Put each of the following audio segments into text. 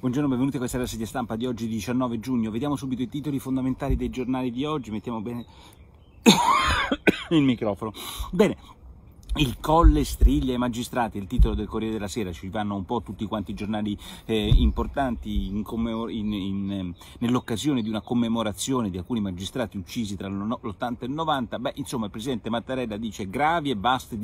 Buongiorno, benvenuti a questa classe di stampa di oggi 19 giugno. Vediamo subito i titoli fondamentali dei giornali di oggi. Mettiamo bene il microfono. Bene, il colle striglia i magistrati, il titolo del Corriere della Sera, ci vanno un po' tutti quanti i giornali eh, importanti in in, in, ehm, nell'occasione di una commemorazione di alcuni magistrati uccisi tra l'80 e il 90. Beh, insomma, il presidente Mattarella dice gravi e baste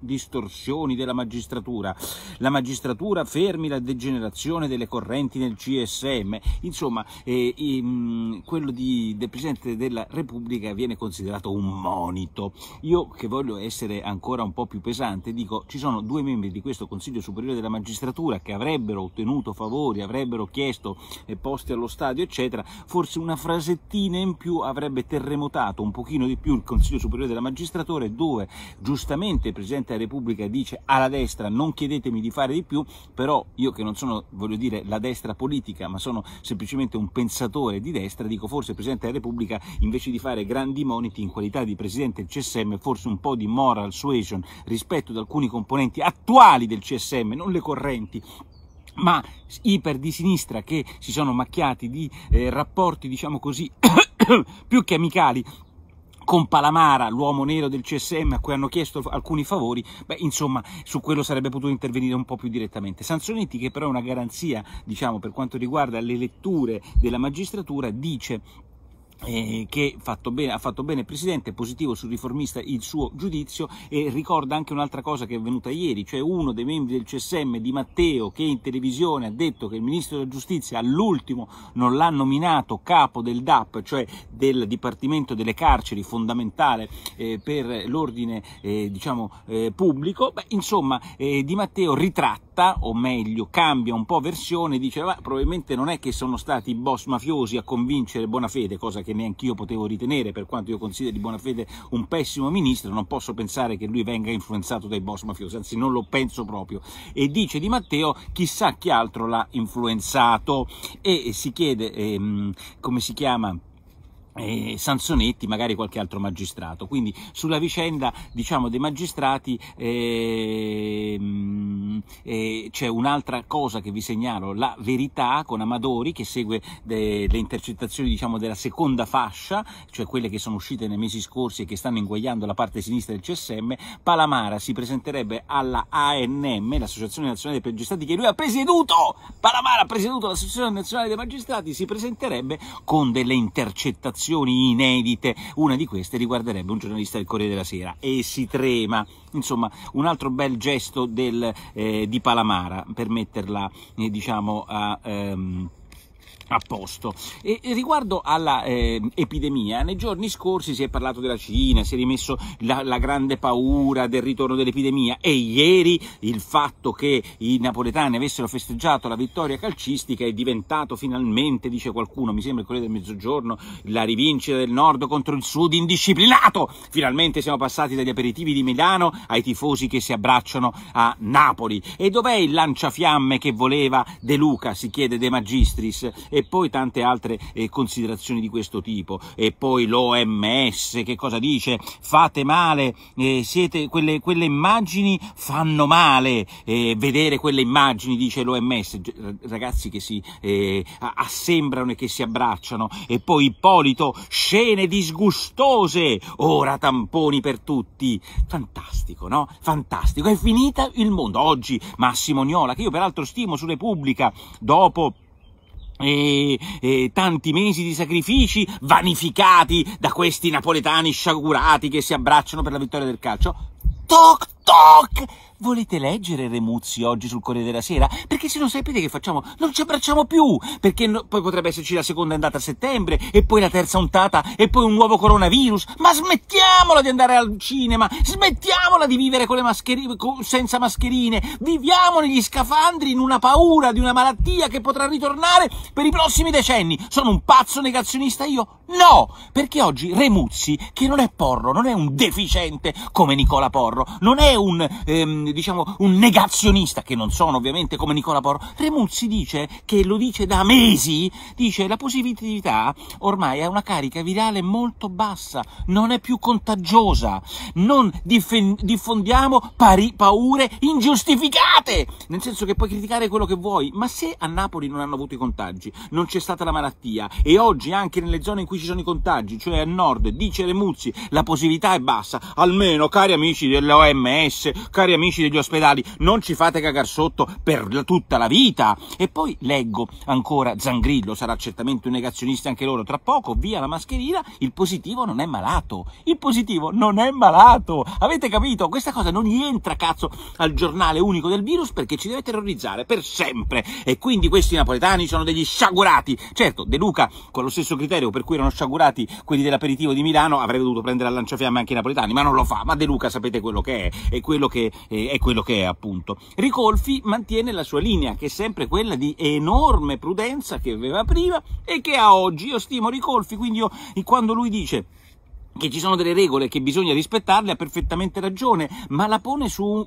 distorsioni della magistratura. La magistratura fermi la degenerazione delle correnti nel CSM. Insomma, eh, eh, quello di, del presidente della Repubblica viene considerato un monito. Io che voglio essere ancora un un po' più pesante, dico ci sono due membri di questo Consiglio Superiore della Magistratura che avrebbero ottenuto favori, avrebbero chiesto eh, posti allo stadio, eccetera, forse una frasettina in più avrebbe terremotato un pochino di più il Consiglio Superiore della Magistratura dove giustamente il Presidente della Repubblica dice alla destra non chiedetemi di fare di più, però io che non sono, voglio dire, la destra politica, ma sono semplicemente un pensatore di destra, dico forse il Presidente della Repubblica invece di fare grandi moniti in qualità di Presidente del CSM, forse un po' di moral suasion regulation rispetto ad alcuni componenti attuali del CSM, non le correnti, ma iper di sinistra che si sono macchiati di eh, rapporti, diciamo così, più che amicali con Palamara, l'uomo nero del CSM a cui hanno chiesto alcuni favori, beh, insomma, su quello sarebbe potuto intervenire un po' più direttamente. Sanzonetti, che però è una garanzia, diciamo, per quanto riguarda le letture della magistratura, dice eh, che fatto bene, ha fatto bene il Presidente, positivo sul riformista il suo giudizio e ricorda anche un'altra cosa che è avvenuta ieri, cioè uno dei membri del CSM di Matteo che in televisione ha detto che il Ministro della Giustizia all'ultimo non l'ha nominato capo del DAP, cioè del Dipartimento delle Carceri, fondamentale eh, per l'ordine eh, diciamo, eh, pubblico, Beh, insomma eh, Di Matteo ritratta adatta, o meglio cambia un po' versione, dice ma probabilmente non è che sono stati i boss mafiosi a convincere Bonafede, cosa che neanch'io potevo ritenere, per quanto io consideri Bonafede un pessimo ministro, non posso pensare che lui venga influenzato dai boss mafiosi, anzi non lo penso proprio. E dice Di Matteo chissà chi altro l'ha influenzato e si chiede ehm, come si chiama eh, Sansonetti, magari qualche altro magistrato. Quindi sulla vicenda diciamo, dei magistrati eh, eh, c'è un'altra cosa che vi segnalo, la verità con Amadori che segue de, le intercettazioni diciamo, della seconda fascia, cioè quelle che sono uscite nei mesi scorsi e che stanno inguagliando la parte sinistra del CSM, Palamara si presenterebbe alla ANM, l'Associazione Nazionale dei Magistrati, che lui ha presieduto, Palamara ha presieduto l'Associazione Nazionale dei Magistrati, si presenterebbe con delle intercettazioni inedite, una di queste riguarderebbe un giornalista del Corriere della Sera e si trema, insomma un altro bel gesto del, eh, di Palamara amara per metterla eh, diciamo a... Ehm, a posto. E, riguardo all'epidemia, eh, nei giorni scorsi si è parlato della Cina, si è rimesso la, la, grande paura del ritorno dell'epidemia e ieri il fatto che i napoletani avessero festeggiato la vittoria calcistica è diventato finalmente, dice qualcuno, mi sembra il Corriere del Mezzogiorno, la rivincita del nord contro il sud indisciplinato. Finalmente siamo passati dagli aperitivi di Milano ai tifosi che si abbracciano a Napoli. E dov'è il lanciafiamme che voleva De Luca, si chiede De Magistris? E e poi tante altre eh, considerazioni di questo tipo e poi l'OMS che cosa dice fate male eh, siete, quelle, quelle, immagini fanno male eh, vedere quelle immagini dice l'OMS ragazzi che si eh, assembrano e che si abbracciano e poi Ippolito scene disgustose ora tamponi per tutti fantastico no fantastico è finita il mondo oggi Massimo Niola che io peraltro stimo su Repubblica dopo e, e, tanti mesi di sacrifici vanificati da questi napoletani sciagurati che si abbracciano per la vittoria del calcio. Toc Toc! Volete leggere Remuzzi oggi sul Corriere della Sera? Perché se non sapete che facciamo? Non ci abbracciamo più! Perché no, poi potrebbe esserci la seconda andata a settembre, e poi la terza ondata, e poi un nuovo coronavirus. Ma smettiamola di andare al cinema! Smettiamola di vivere con le mascherine, con, senza mascherine! Viviamo negli scafandri in una paura di una malattia che potrà ritornare per i prossimi decenni! Sono un pazzo negazionista io? No! Perché oggi Remuzzi, che non è Porro, non è un deficiente come Nicola Porro, non è un, ehm, diciamo, un negazionista, che non sono ovviamente come Nicola Porro. Remuzzi dice, che lo dice da mesi, dice la positività ormai ha una carica virale molto bassa, non è più contagiosa, non diffondiamo pari paure ingiustificate, nel senso che puoi criticare quello che vuoi, ma se a Napoli non hanno avuto i contagi, non c'è stata la malattia e oggi anche nelle zone in cui ci sono i contagi, cioè a nord, dice Remuzzi, la positività è bassa, almeno cari amici dell'OMS, promesse, cari amici degli ospedali, non ci fate cagare sotto per tutta la vita. E poi leggo ancora Zangrillo, sarà certamente un negazionista anche loro, tra poco, via la mascherina, il positivo non è malato, il positivo non è malato, avete capito? Questa cosa non gli entra, cazzo, al giornale unico del virus perché ci deve terrorizzare per sempre. E quindi questi napoletani sono degli sciagurati. Certo, De Luca, con lo stesso criterio per cui erano sciagurati quelli dell'aperitivo di Milano, avrebbe dovuto prendere a lanciafiamme anche i napoletani, ma non lo fa. Ma De Luca sapete quello che è è quello che eh, è, quello che è appunto. Ricolfi mantiene la sua linea, che è sempre quella di enorme prudenza che aveva prima e che ha oggi. Io stimo Ricolfi, quindi io, quando lui dice che ci sono delle regole che bisogna rispettarle ha perfettamente ragione, ma la pone su,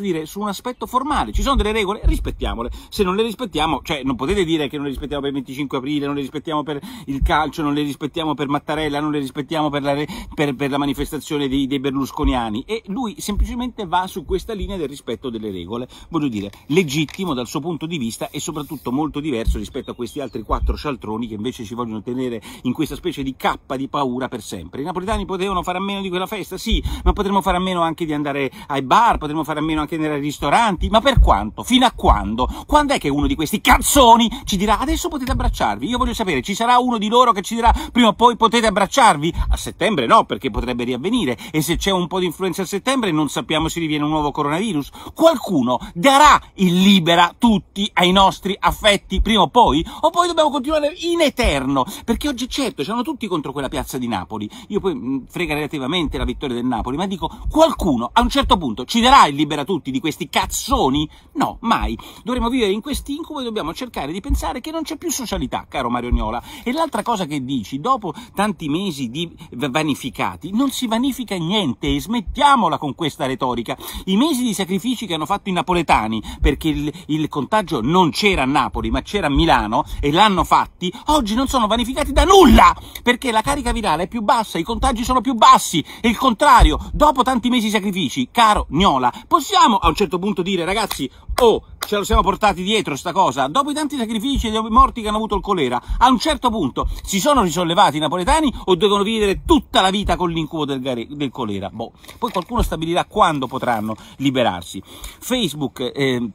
dire, su, un aspetto formale. Ci sono delle regole, rispettiamole. Se non le rispettiamo, cioè non potete dire che non le rispettiamo per il 25 aprile, non le rispettiamo per il calcio, non le rispettiamo per Mattarella, non le rispettiamo per la, per, per la manifestazione dei, dei, berlusconiani. E lui semplicemente va su questa linea del rispetto delle regole, voglio dire, legittimo dal suo punto di vista e soprattutto molto diverso rispetto a questi altri quattro scialtroni che invece ci vogliono tenere in questa specie di cappa di paura per sempre napoletani potevano fare a meno di quella festa? Sì, ma potremmo fare a meno anche di andare ai bar, potremmo fare a meno anche di andare ai ristoranti, ma per quanto? Fino a quando? Quando è che uno di questi cazzoni ci dirà adesso potete abbracciarvi? Io voglio sapere, ci sarà uno di loro che ci dirà prima o poi potete abbracciarvi? A settembre no, perché potrebbe riavvenire e se c'è un po' di influenza a settembre non sappiamo se riviene un nuovo coronavirus. Qualcuno darà il libera tutti ai nostri affetti prima o poi? O poi dobbiamo continuare in eterno? Perché oggi certo c'erano tutti contro quella piazza di Napoli. Io poi frega relativamente la vittoria del Napoli, ma dico, qualcuno a un certo punto ci darà il libera tutti di questi cazzoni? No, mai. Dovremmo vivere in questi incubi e dobbiamo cercare di pensare che non c'è più socialità, caro Mario Gnola. E l'altra cosa che dici, dopo tanti mesi di vanificati, non si vanifica niente e smettiamola con questa retorica. I mesi di sacrifici che hanno fatto i napoletani, perché il, il contagio non c'era a Napoli, ma c'era a Milano, e l'hanno fatti, oggi non sono vanificati da nulla, perché la carica virale è più bassa i contagi sono più bassi. E il contrario, dopo tanti mesi di sacrifici, caro Gnola, possiamo a un certo punto dire, ragazzi, oh, ce lo siamo portati dietro sta cosa, dopo i tanti sacrifici e i morti che hanno avuto il colera, a un certo punto si sono risollevati i napoletani o devono vivere tutta la vita con l'incubo del, del, colera? Boh. Poi qualcuno stabilirà quando potranno liberarsi. Facebook... Eh,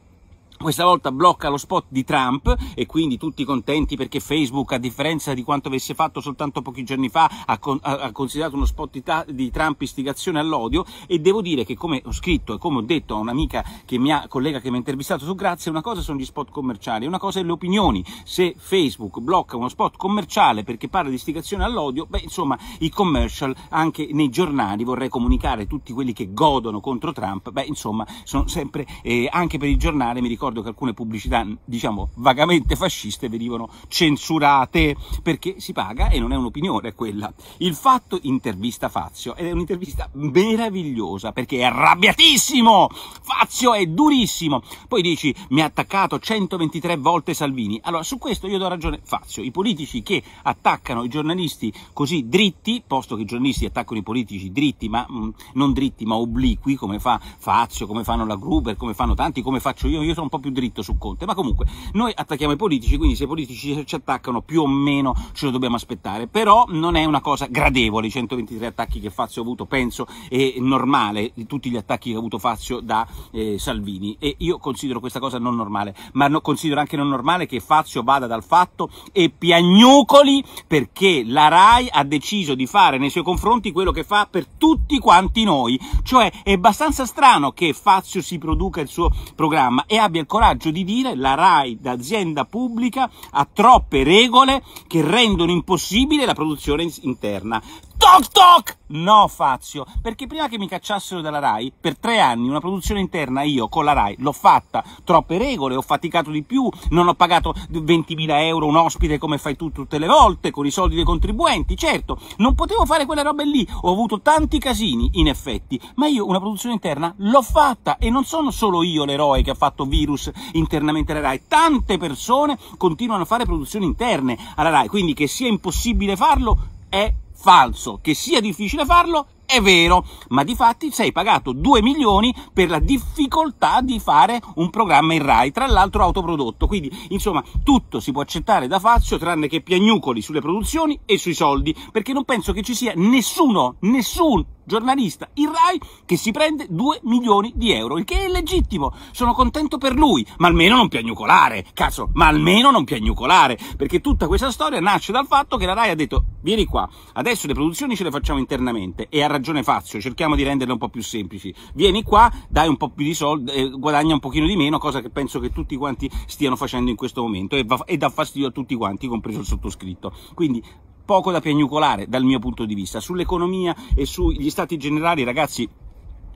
questa volta blocca lo spot di Trump e quindi tutti contenti perché Facebook, a differenza di quanto avesse fatto soltanto pochi giorni fa, ha, con, ha, considerato uno spot di, di, Trump istigazione all'odio e devo dire che come ho scritto e come ho detto a un'amica che mi ha, collega che mi ha intervistato su Grazia, una cosa sono gli spot commerciali, una cosa è le opinioni. Se Facebook blocca uno spot commerciale perché parla di istigazione all'odio, beh insomma i commercial anche nei giornali vorrei comunicare tutti quelli che godono contro Trump, beh insomma sono sempre, eh, anche per il giornale mi ricordo ricordo che alcune pubblicità, diciamo, vagamente fasciste venivano censurate perché si paga e non è un'opinione quella. Il fatto intervista Fazio ed è un'intervista meravigliosa perché è arrabbiatissimo. Fazio è durissimo. Poi dici mi ha attaccato 123 volte Salvini. Allora, su questo io do ragione Fazio. I politici che attaccano i giornalisti così dritti, posto che i giornalisti attaccano i politici dritti, ma mh, mm, non dritti, ma obliqui, come fa Fazio, come fanno la Gruber, come fanno tanti, come faccio io, io sono un po' più dritto su Conte, ma comunque noi attacchiamo i politici, quindi se i politici ci attaccano più o meno ce lo dobbiamo aspettare, però non è una cosa gradevole i 123 attacchi che Fazio ha avuto, penso è normale tutti gli attacchi che ha avuto Fazio da eh, Salvini e io considero questa cosa non normale, ma no, considero anche non normale che Fazio vada dal fatto e piagnucoli perché la RAI ha deciso di fare nei suoi confronti quello che fa per tutti quanti noi, cioè è abbastanza strano che Fazio si produca il suo programma e abbia il il coraggio di dire la RAI da azienda pubblica ha troppe regole che rendono impossibile la produzione interna. Toc toc! No, Fazio, perché prima che mi cacciassero dalla RAI, per tre anni una produzione interna io con la RAI l'ho fatta. Troppe regole, ho faticato di più, non ho pagato 20.000 euro un ospite come fai tu tutte le volte, con i soldi dei contribuenti, certo. Non potevo fare quella roba lì, ho avuto tanti casini, in effetti, ma io una produzione interna l'ho fatta e non sono solo io l'eroe che ha fatto virus internamente alla RAI. Tante persone continuano a fare produzioni interne alla RAI, quindi che sia impossibile farlo è Falso. Che sia difficile farlo è vero, ma di fatti sei pagato 2 milioni per la difficoltà di fare un programma in Rai, tra l'altro autoprodotto. Quindi, insomma, tutto si può accettare da Fazio tranne che piagnucoli sulle produzioni e sui soldi, perché non penso che ci sia nessuno, nessun giornalista in Rai che si prende 2 milioni di euro, il che è legittimo. Sono contento per lui, ma almeno non piagnucolare, cazzo, ma almeno non piagnucolare, perché tutta questa storia nasce dal fatto che la Rai ha detto "Vieni qua, adesso le produzioni ce le facciamo internamente" e ha ragione Fazio, cerchiamo di renderle un po' più semplici. Vieni qua, dai un po' più di soldi, eh, guadagna un pochino di meno, cosa che penso che tutti quanti stiano facendo in questo momento e, va, e dà fastidio a tutti quanti, compreso il sottoscritto. Quindi poco da piagnucolare dal mio punto di vista. Sull'economia e sugli stati generali, ragazzi,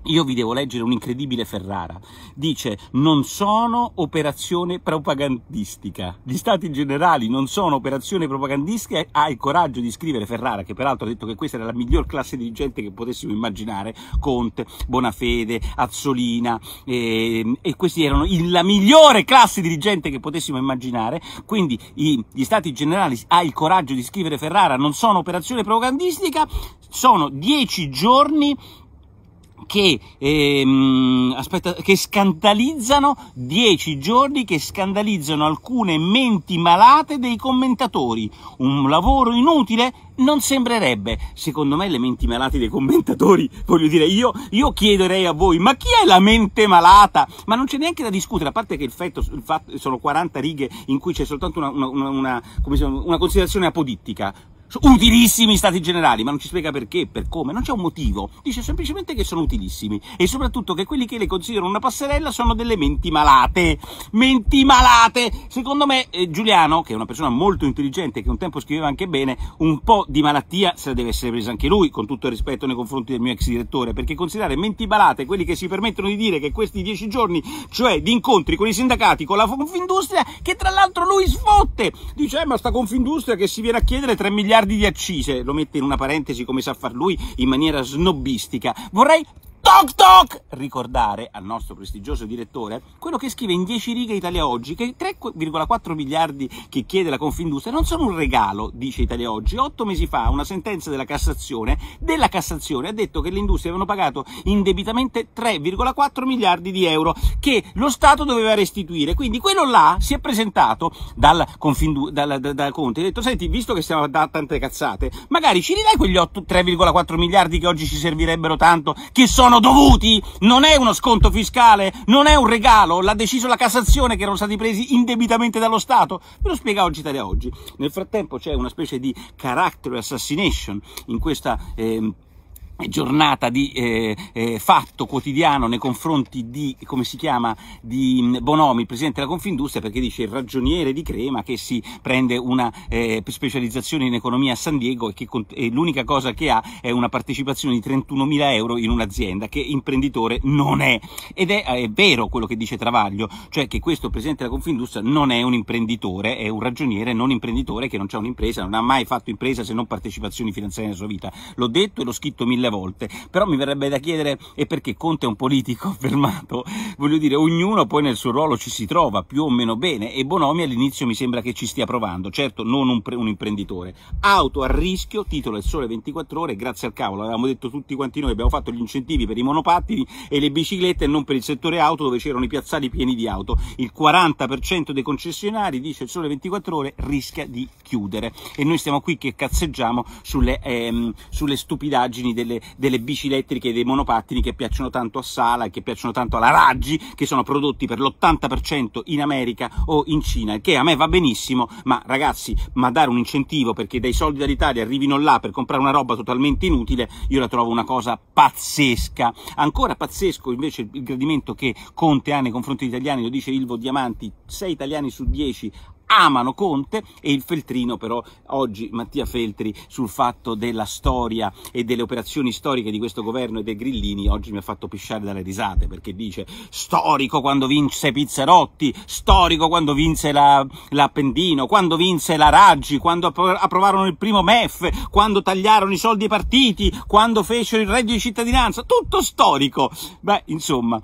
io vi devo leggere un incredibile Ferrara. Dice: Non sono operazione propagandistica. Gli stati generali non sono operazione propagandistica. Ha il coraggio di scrivere Ferrara, che peraltro ha detto che questa era la miglior classe dirigente che potessimo immaginare. Conte, Bonafede, Azzolina, eh, e questi erano il, la migliore classe dirigente che potessimo immaginare. Quindi i, gli stati generali ha il coraggio di scrivere Ferrara. Non sono operazione propagandistica. Sono dieci giorni che, ehm, aspetta, che scandalizzano, 10 giorni che scandalizzano alcune menti malate dei commentatori. Un lavoro inutile? Non sembrerebbe. Secondo me le menti malate dei commentatori, voglio dire, io, io chiederei a voi, ma chi è la mente malata? Ma non c'è neanche da discutere, a parte che il fatto, il fatto sono 40 righe in cui c'è soltanto una, una, una, una considerazione apodittica utilissimi stati generali, ma non ci spiega perché, per come, non c'è un motivo, dice semplicemente che sono utilissimi e soprattutto che quelli che le considerano una passerella sono delle menti malate, menti malate! Secondo me eh, Giuliano, che è una persona molto intelligente, che un tempo scriveva anche bene, un po' di malattia se la deve essere presa anche lui, con tutto il rispetto nei confronti del mio ex direttore, perché considerare menti malate quelli che si permettono di dire che questi dieci giorni, cioè di incontri con i sindacati, con la Confindustria, che tra l'altro lui sfotte, dice eh, ma sta Confindustria che si viene a chiedere 3 miliardi miliardi di accise, lo mette in una parentesi come sa far lui in maniera snobbistica. Vorrei Toc toc! Ricordare al nostro prestigioso direttore quello che scrive in 10 righe Italia Oggi, che i 3,4 miliardi che chiede la Confindustria non sono un regalo, dice Italia Oggi. Otto mesi fa una sentenza della Cassazione, della Cassazione ha detto che le industrie avevano pagato indebitamente 3,4 miliardi di euro che lo Stato doveva restituire. Quindi quello là si è presentato dal, Confindu- dal, dal, dal Conte e ha detto, senti, visto che stiamo da tante cazzate, magari ci ridai quegli 3,4 miliardi che oggi ci servirebbero tanto, che sono sono dovuti, non è uno sconto fiscale, non è un regalo, l'ha deciso la Cassazione che erano stati presi indebitamente dallo Stato. Ve lo spiega oggi Italia Oggi. Nel frattempo c'è una specie di character assassination in questa... Eh, giornata di eh, eh, fatto quotidiano nei confronti di, come si chiama, di mm, Bonomi, presidente della Confindustria, perché dice il ragioniere di Crema che si prende una eh, specializzazione in economia a San Diego e che e l'unica cosa che ha è una partecipazione di 31.000 euro in un'azienda che imprenditore non è. Ed è, è, vero quello che dice Travaglio, cioè che questo presidente della Confindustria non è un imprenditore, è un ragioniere non imprenditore che non c'è un'impresa, non ha mai fatto impresa se non partecipazioni finanziarie nella sua vita. L'ho detto e l'ho scritto mille duemila volte, però mi verrebbe da chiedere e perché Conte è un politico affermato, voglio dire ognuno poi nel suo ruolo ci si trova più o meno bene e Bonomi all'inizio mi sembra che ci stia provando, certo non un, un imprenditore. Auto a rischio, titolo il sole 24 ore, grazie al cavolo, avevamo detto tutti quanti noi, abbiamo fatto gli incentivi per i monopattini e le biciclette e non per il settore auto dove c'erano i piazzali pieni di auto. Il 40% dei concessionari, dice il sole 24 ore, rischia di chiudere e noi stiamo qui che cazzeggiamo sulle, ehm, sulle stupidaggini delle delle, bici elettriche e dei monopattini che piacciono tanto a Sala e che piacciono tanto alla Raggi, che sono prodotti per l'80% in America o in Cina, che a me va benissimo, ma ragazzi, ma dare un incentivo perché dai soldi dall'Italia arrivino là per comprare una roba totalmente inutile, io la trovo una cosa pazzesca. Ancora pazzesco invece il gradimento che Conte ha nei confronti degli italiani, lo dice Ilvo Diamanti, 6 italiani su 10 amano Conte e il Feltrino però oggi Mattia Feltri sul fatto della storia e delle operazioni storiche di questo governo e dei grillini oggi mi ha fatto pisciare dalle risate perché dice storico quando vinse Pizzerotti, storico quando vinse l'Appendino, la quando vinse la Raggi, quando approvarono il primo MEF, quando tagliarono i soldi ai partiti, quando fecero il reddito di cittadinanza, tutto storico. Beh, insomma,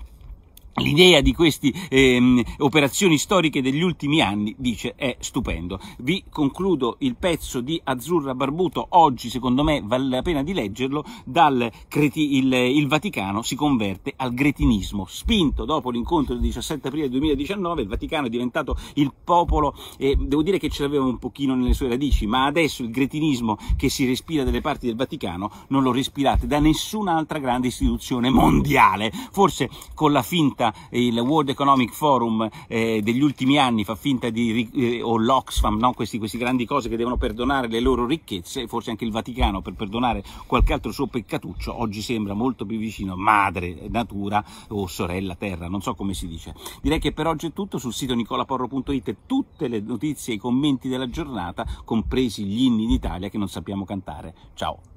L'idea di queste ehm, operazioni storiche degli ultimi anni, dice, è stupendo. Vi concludo il pezzo di Azzurra Barbuto, oggi secondo me vale la pena di leggerlo, dal creti- il, il, Vaticano si converte al gretinismo. Spinto dopo l'incontro del 17 aprile 2019, il Vaticano è diventato il popolo, eh, devo dire che ce l'aveva un pochino nelle sue radici, ma adesso il gretinismo che si respira dalle parti del Vaticano non lo respirate da nessun'altra grande istituzione mondiale. Forse con la finta finta il World Economic Forum eh, degli ultimi anni, fa finta di, eh, o l'Oxfam, no? queste grandi cose che devono perdonare le loro ricchezze, forse anche il Vaticano per perdonare qualche altro suo peccatuccio, oggi sembra molto più vicino madre natura o sorella terra, non so come si dice. Direi che per oggi è tutto, sul sito nicolaporro.it tutte le notizie e i commenti della giornata, compresi gli inni d'Italia che non sappiamo cantare. Ciao!